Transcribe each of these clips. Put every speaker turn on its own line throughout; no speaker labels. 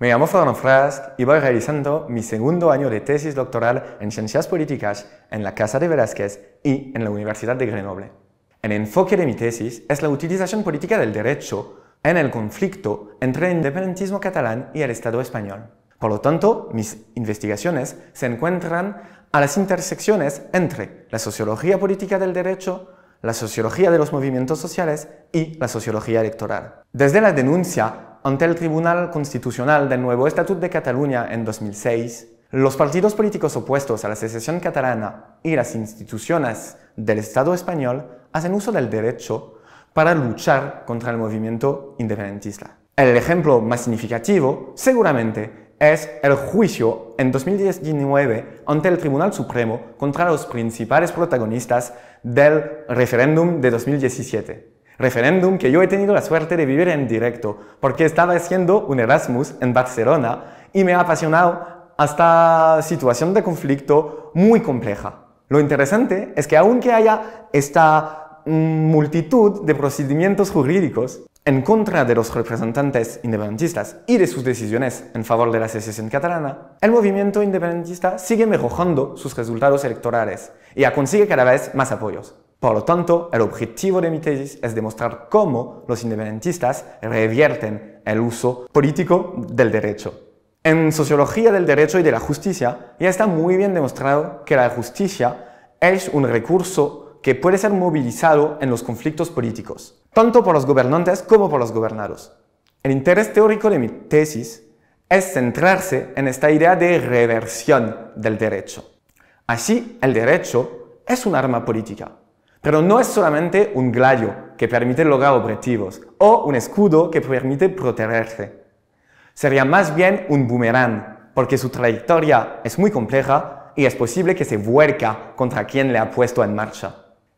Me llamo Fernando Frast y voy realizando mi segundo año de tesis doctoral en Ciencias Políticas en la Casa de Velázquez y en la Universidad de Grenoble. El enfoque de mi tesis es la utilización política del derecho en el conflicto entre el independentismo catalán y el Estado español. Por lo tanto, mis investigaciones se encuentran a las intersecciones entre la sociología política del derecho, la sociología de los movimientos sociales y la sociología electoral. Desde la denuncia ante el Tribunal Constitucional del nuevo Estatuto de Cataluña en 2006, los partidos políticos opuestos a la secesión catalana y las instituciones del Estado español hacen uso del derecho para luchar contra el movimiento independentista. El ejemplo más significativo, seguramente, es el juicio en 2019 ante el Tribunal Supremo contra los principales protagonistas del referéndum de 2017 referéndum que yo he tenido la suerte de vivir en directo, porque estaba haciendo un Erasmus en Barcelona y me ha apasionado hasta situación de conflicto muy compleja. Lo interesante es que aunque haya esta mm, multitud de procedimientos jurídicos en contra de los representantes independentistas y de sus decisiones en favor de la secesión catalana, el movimiento independentista sigue mejorando sus resultados electorales y consigue cada vez más apoyos. Por lo tanto, el objetivo de mi tesis es demostrar cómo los independentistas revierten el uso político del derecho. En sociología del derecho y de la justicia ya está muy bien demostrado que la justicia es un recurso que puede ser movilizado en los conflictos políticos, tanto por los gobernantes como por los gobernados. El interés teórico de mi tesis es centrarse en esta idea de reversión del derecho. Así, el derecho es un arma política, pero no es solamente un gladio que permite lograr objetivos o un escudo que permite protegerse. Sería más bien un bumerán, porque su trayectoria es muy compleja y es posible que se vuelca contra quien le ha puesto en marcha.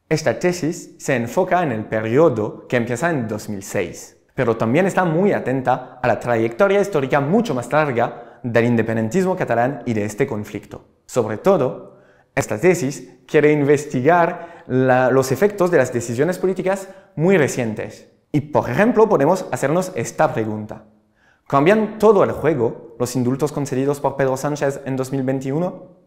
Esta tesis se enfoca en el periodo que empieza en 2006, pero también está muy atenta a la trayectoria histórica mucho más larga del independentismo catalán y de este conflicto, sobre todo esta tesis quiere investigar los efectos de las decisiones políticas muy recientes. Y por ejemplo podemos hacernos esta pregunta. ¿Cambian todo el juego los indultos concedidos por Pedro Sánchez en 2021?